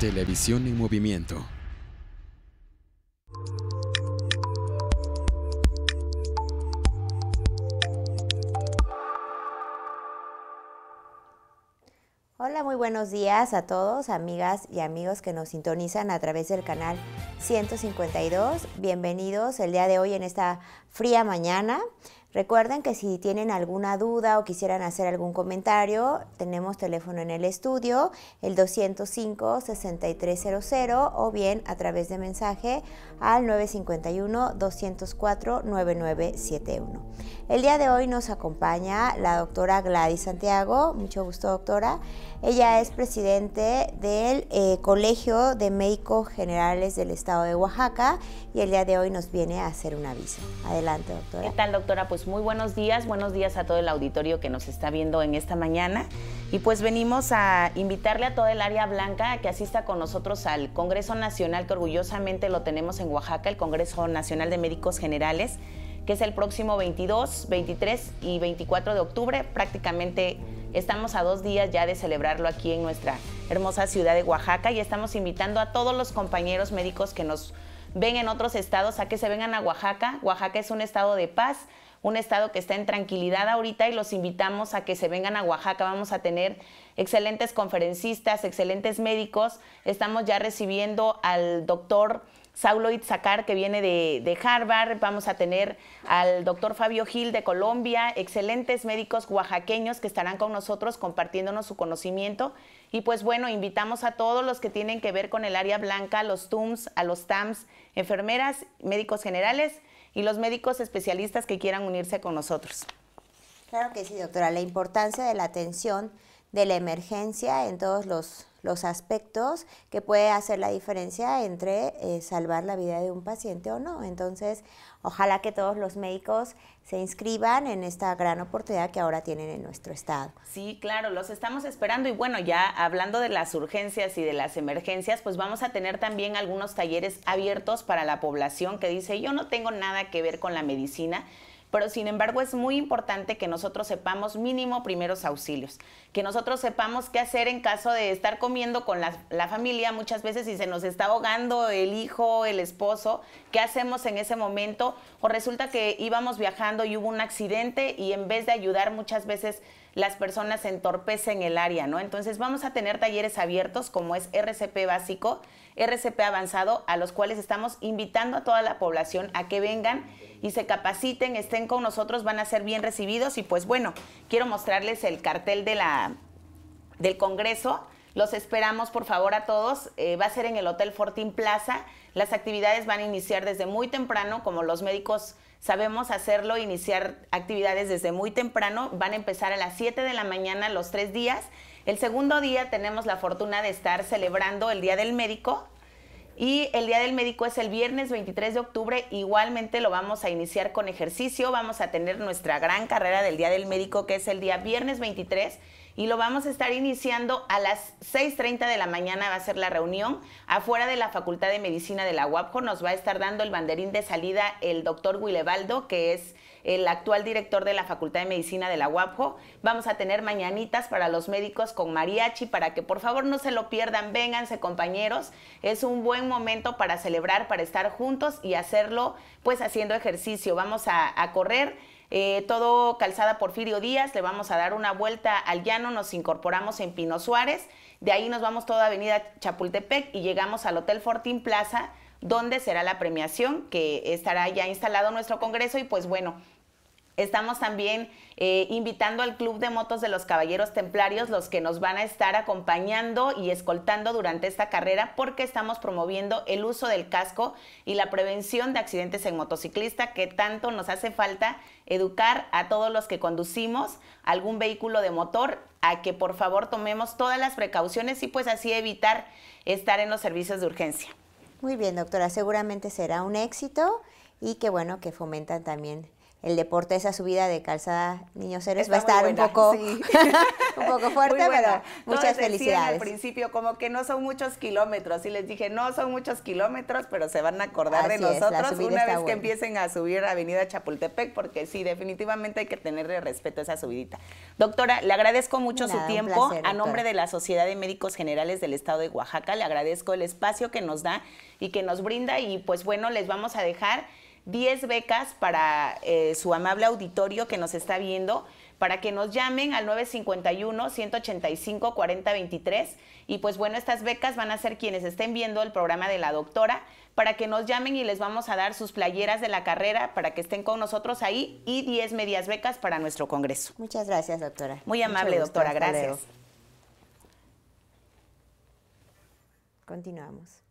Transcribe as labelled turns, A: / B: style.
A: Televisión en movimiento.
B: Hola, muy buenos días a todos, amigas y amigos que nos sintonizan a través del canal 152. Bienvenidos el día de hoy en esta fría mañana. Recuerden que si tienen alguna duda o quisieran hacer algún comentario, tenemos teléfono en el estudio, el 205-6300 o bien a través de mensaje al 951-204-9971. El día de hoy nos acompaña la doctora Gladys Santiago, mucho gusto doctora. Ella es presidente del eh, Colegio de Médicos Generales del Estado de Oaxaca y el día de hoy nos viene a hacer un aviso. Adelante doctora. ¿Qué tal
A: doctora? Pues muy buenos días, buenos días a todo el auditorio que nos está viendo en esta mañana. Y pues venimos a invitarle a toda el área blanca a que asista con nosotros al Congreso Nacional que orgullosamente lo tenemos en Oaxaca, el Congreso Nacional de Médicos Generales, que es el próximo 22, 23 y 24 de octubre. Prácticamente estamos a dos días ya de celebrarlo aquí en nuestra hermosa ciudad de Oaxaca y estamos invitando a todos los compañeros médicos que nos ven en otros estados a que se vengan a Oaxaca. Oaxaca es un estado de paz un estado que está en tranquilidad ahorita y los invitamos a que se vengan a Oaxaca. Vamos a tener excelentes conferencistas, excelentes médicos. Estamos ya recibiendo al doctor Saulo Itzacar, que viene de, Harvard, vamos a tener al doctor Fabio Gil de Colombia, excelentes médicos oaxaqueños que estarán con nosotros compartiéndonos su conocimiento. Y pues bueno, invitamos a todos los que tienen que ver con el área blanca, los TUMS, a los TAMS, enfermeras, médicos generales y los médicos especialistas que quieran unirse con nosotros.
B: Claro que sí, doctora. La importancia de la atención de la emergencia en todos los, los aspectos que puede hacer la diferencia entre eh, salvar la vida de un paciente o no. Entonces, ojalá que todos los médicos se inscriban en esta gran oportunidad que ahora tienen en nuestro estado.
A: Sí, claro, los estamos esperando y bueno, ya hablando de las urgencias y de las emergencias, pues vamos a tener también algunos talleres abiertos para la población que dice, yo no tengo nada que ver con la medicina pero sin embargo es muy importante que nosotros sepamos mínimo primeros auxilios, que nosotros sepamos qué hacer en caso de estar comiendo con la, familia muchas veces y se nos está ahogando el hijo, el esposo, qué hacemos en ese momento o resulta que íbamos viajando y hubo un accidente y en vez de ayudar muchas veces las personas entorpecen el área, ¿no? Entonces vamos a tener talleres abiertos como es RCP básico, RCP avanzado, a los cuales estamos invitando a toda la población a que vengan y se capaciten, estén con nosotros, van a ser bien recibidos y pues bueno, quiero mostrarles el cartel de la, del Congreso los esperamos, por favor, a todos. Eh, va a ser en el Hotel Fortín Plaza. Las actividades van a iniciar desde muy temprano, como los médicos sabemos hacerlo, iniciar actividades desde muy temprano. Van a empezar a las 7 de la mañana los tres días. El segundo día tenemos la fortuna de estar celebrando el Día del Médico. Y el Día del Médico es el viernes 23 de octubre. Igualmente lo vamos a iniciar con ejercicio. Vamos a tener nuestra gran carrera del Día del Médico, que es el día viernes 23 y lo vamos a estar iniciando a las 6.30 de la mañana, va a ser la reunión afuera de la Facultad de Medicina de la UAPJO. Nos va a estar dando el banderín de salida el doctor Guillebaldo, que es el actual director de la Facultad de Medicina de la UAPJO. Vamos a tener mañanitas para los médicos con mariachi para que por favor no se lo pierdan, vénganse compañeros. Es un buen momento para celebrar, para estar juntos y hacerlo pues haciendo ejercicio. Vamos a, a correr eh, todo calzada Porfirio Díaz, le vamos a dar una vuelta al llano, nos incorporamos en Pino Suárez, de ahí nos vamos toda Avenida Chapultepec y llegamos al Hotel Fortín Plaza, donde será la premiación, que estará ya instalado nuestro congreso y pues bueno, Estamos también eh, invitando al Club de Motos de los Caballeros Templarios, los que nos van a estar acompañando y escoltando durante esta carrera, porque estamos promoviendo el uso del casco y la prevención de accidentes en motociclista, que tanto nos hace falta educar a todos los que conducimos algún vehículo de motor a que por favor tomemos todas las precauciones y pues así evitar estar en los servicios de urgencia.
B: Muy bien, doctora, seguramente será un éxito y que bueno que fomentan también el deporte, esa subida de calzada Niños Héroes va a estar un, poco, un poco fuerte, pero muchas felicidades. al
A: principio, como que no son muchos kilómetros, y les dije, no son muchos kilómetros, pero se van a acordar de nosotros una vez que empiecen a subir Avenida Chapultepec, porque sí, definitivamente hay que tenerle respeto a esa subidita. Doctora, le agradezco mucho su tiempo. a nombre de la Sociedad de Médicos Generales del Estado de Oaxaca, le agradezco el espacio que nos da y que nos brinda, y pues bueno, les vamos a dejar 10 becas para eh, su amable auditorio que nos está viendo, para que nos llamen al 951-185-4023. Y pues bueno, estas becas van a ser quienes estén viendo el programa de la doctora, para que nos llamen y les vamos a dar sus playeras de la carrera para que estén con nosotros ahí y 10 medias becas para
B: nuestro congreso. Muchas gracias, doctora. Muy amable, doctora. Gracias. Continuamos.